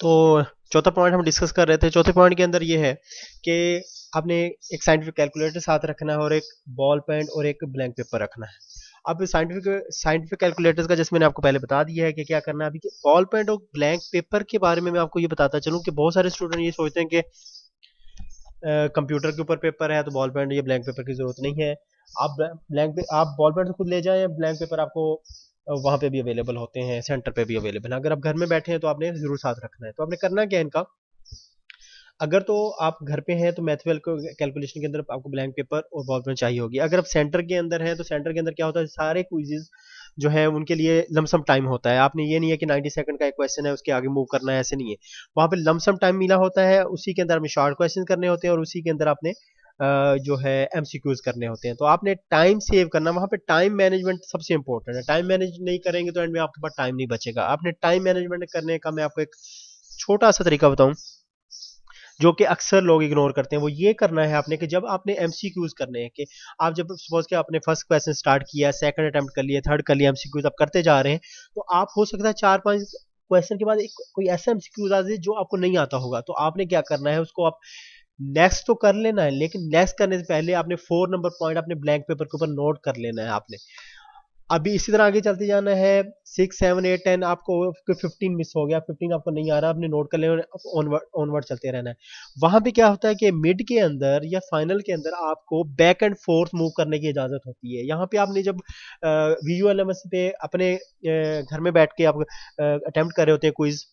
तो चौथा पॉइंट हम डिस्कस कर रहे थे चौथे पॉइंट के अंदर ये है कि आपने एक साइंटिफिक कैलकुलेटर साथ रखना है और एक बॉल पेन और एक ब्लैंक पेपर रखना है अब साइंटिफिक साइंटिफिक कैलकुलेटर्स का जैसे मैंने आपको पहले बता दिया है कि क्या करना है अभी बॉल पेन और ब्लैंक पेपर के बारे में मैं आपको ये बताता चलूँ कि बहुत सारे स्टूडेंट ये सोचते हैं कि कंप्यूटर के ऊपर पेपर है तो बॉल पेन या ब्लैंक पेपर की जरूरत नहीं है आप ब्लैंक आप बॉल पेन खुद ले जाएं ब्लैंक पेपर आपको वहाँ पे भी अवेलेबल होते हैं सेंटर पे भी अवेलेबल है अगर आप घर में बैठे हैं तो आपने जरूर साथ रखना है तो आपने करना क्या है इनका अगर तो आप घर पे हैं तो मैथवेल को कैलकुलेशन के अंदर आपको ब्लैंक पेपर और बॉल पेन चाहिए होगी अगर आप सेंटर के अंदर हैं तो सेंटर के अंदर क्या होता है सारे क्विजेज जो है उनके लिए लमसम टाइम होता है आपने ये नहीं है कि 90 सेकंड का एक क्वेश्चन है उसके आगे मूव करना है ऐसे नहीं है वहां पे लमसम टाइम मिला होता है उसी के अंदर हमें शॉर्ट क्वेश्चन करने होते हैं और उसी के अंदर आपने जो है एम करने होते हैं तो आपने टाइम सेव करना वहां पे टाइम मैनेजमेंट सबसे इंपॉर्टेंट है टाइम मैनेज नहीं करेंगे तो एंड में आपके पास टाइम नहीं बचेगा आपने टाइम मैनेजमेंट करने का मैं आपको एक छोटा सा तरीका बताऊं जो कि अक्सर लोग इग्नोर करते हैं वो ये करना है आपने कि जब आपने एम करने हैं कि आप जब सपोज के आपने फर्स्ट क्वेश्चन स्टार्ट किया सेकंड अटेम्प्ट कर लिया थर्ड कर लिया एम आप करते जा रहे हैं तो आप हो सकता है चार पांच क्वेश्चन के बाद एक कोई ऐसा एम आ जाए जो आपको नहीं आता होगा तो आपने क्या करना है उसको आप नेक्स्ट तो कर लेना है लेकिन नेक्स्ट करने से पहले आपने फोर नंबर पॉइंट अपने ब्लैंक पेपर के ऊपर नोट कर लेना है आपने अभी इसी तरह आगे चलते जाना है सिक्स सेवन एट टेन आपको फिफ्टीन मिस हो गया फिफ्टीन आपको नहीं आ रहा आपने नोट कर लेना ऑनवर्ड चलते रहना है वहां पे क्या होता है कि मिड के अंदर या फाइनल के अंदर आपको बैक एंड फोर्थ मूव करने की इजाजत होती है यहाँ पे आपने जब V U L M S पे अपने घर में बैठ के आप अटेम्प्ट कर रहे होते हैं क्विज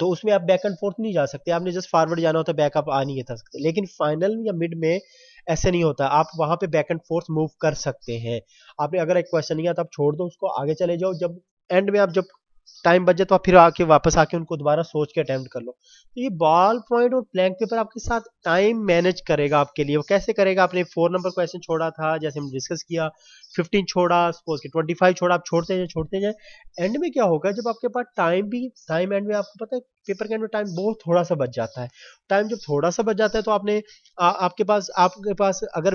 तो उसमें आप बैक एंड फोर्थ नहीं जा सकते आपने जस्ट फॉरवर्ड जाना होता है बैकअप आ नहीं था सकते लेकिन फाइनल या मिड में ऐसे नहीं होता आप वहां पे बैक एंड फोर्थ मूव कर सकते हैं आपने अगर एक क्वेश्चन नहीं आता तो आप छोड़ दो उसको आगे चले जाओ जब एंड में आप जब टाइम बच जाए तो आप फिर आके वापस आके उनको दोबारा सोच के अटेम्प्ट कर लो तो ये बॉल पॉइंट और प्लैंक पेपर आपके साथ टाइम मैनेज करेगा आपके लिए वो कैसे करेगा आपने फोर नंबर क्वेश्चन छोड़ा था जैसे हम डिस्कस किया फिफ्टीन छोड़ा सपोज के ट्वेंटी फाइव छोड़ा आप छोड़ते जाए छोड़ते जाए एंड में क्या होगा जब आपके पास टाइम भी टाइम एंड में आपको पता है पेपर के एंड में टाइम बहुत थोड़ा सा बच जाता है टाइम जब थोड़ा सा बच जाता है तो आपने आ, आपके पास आपके पास अगर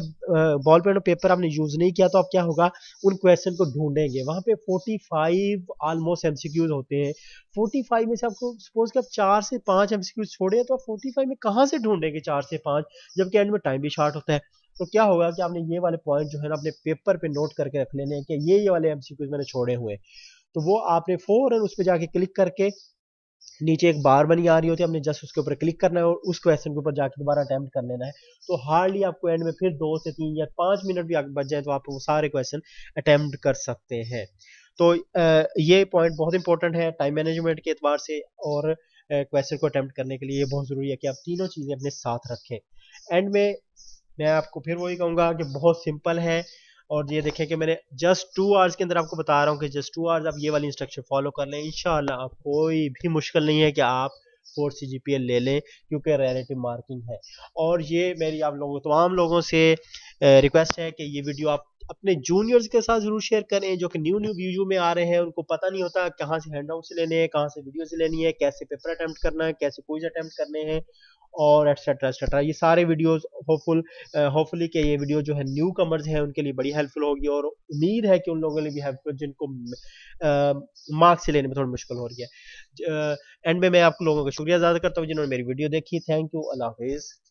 बॉल पेन और पेपर आपने यूज नहीं किया तो आप क्या होगा उन क्वेश्चन को ढूंढेंगे वहां पे 45 ऑलमोस्ट एमसीक्यूज होते हैं 45 में से आपको सपोज कि आप चार से पांच एमसीक्यूज छोड़े तो आप फाइव में कहाँ से ढूंढेंगे चार से पांच जबकि एंड में टाइम भी शॉर्ट होता है तो क्या होगा कि आपने ये वाले पॉइंट जो है ना अपने पेपर पे नोट करके रख लेने हैं कि ये ये वाले एमसीक्यूज मैंने छोड़े हुए तो वो आपने फौरन उस पर जाके क्लिक करके नीचे एक बार बनी आ रही होती है हमने जस्ट उसके ऊपर क्लिक करना है और उस क्वेश्चन के ऊपर जाके दोबारा अटैम्प्ट कर लेना है तो हार्डली आपको एंड में फिर दो से तीन या पाँच मिनट भी बच जाए तो आप वो सारे क्वेश्चन अटैम्प्ट कर सकते हैं तो ये पॉइंट बहुत इंपॉर्टेंट है टाइम मैनेजमेंट के एतबार से और क्वेश्चन को अटैम्प्ट करने के लिए ये बहुत ज़रूरी है कि आप तीनों चीज़ें अपने साथ रखें एंड में मैं आपको फिर वही कहूँगा कि बहुत सिंपल है और ये देखें कि मैंने जस्ट टू आवर्स के अंदर आपको बता रहा हूँ कि जस्ट टू आवर्स आप ये वाली इंस्ट्रक्शन फॉलो कर लें इनशाला आप कोई भी मुश्किल नहीं है कि आप four C G P L ले लें क्योंकि रियलिटी मार्किंग है और ये मेरी आप लोगों तमाम लोगों से रिक्वेस्ट है कि ये वीडियो आप अपने जूनियर्स के साथ जरूर शेयर करें जो कि न्यू न्यू व्यू में आ रहे हैं उनको पता नहीं होता कहाँ से हैंड से लेने हैं कहाँ से वीडियो से लेनी है कैसे पेपर अटैम्प्ट करना है कैसे कोई अटैम्प्ट करने हैं और एट्सेट्रा एट्सेट्रा ये सारे वीडियोस होपफुल होपफुली के ये वीडियो जो है न्यू कमर्स हैं उनके लिए बड़ी हेल्पफुल होगी और उम्मीद है कि उन लोगों के लिए भी हेल्पफुल जिनको मार्क्स uh, लेने में थोड़ी मुश्किल हो रही है एंड uh, में मैं आप लोगों का शुक्रिया अदा करता हूँ जिन्होंने मेरी वीडियो देखी थैंक यू अल्लाह हाफिज़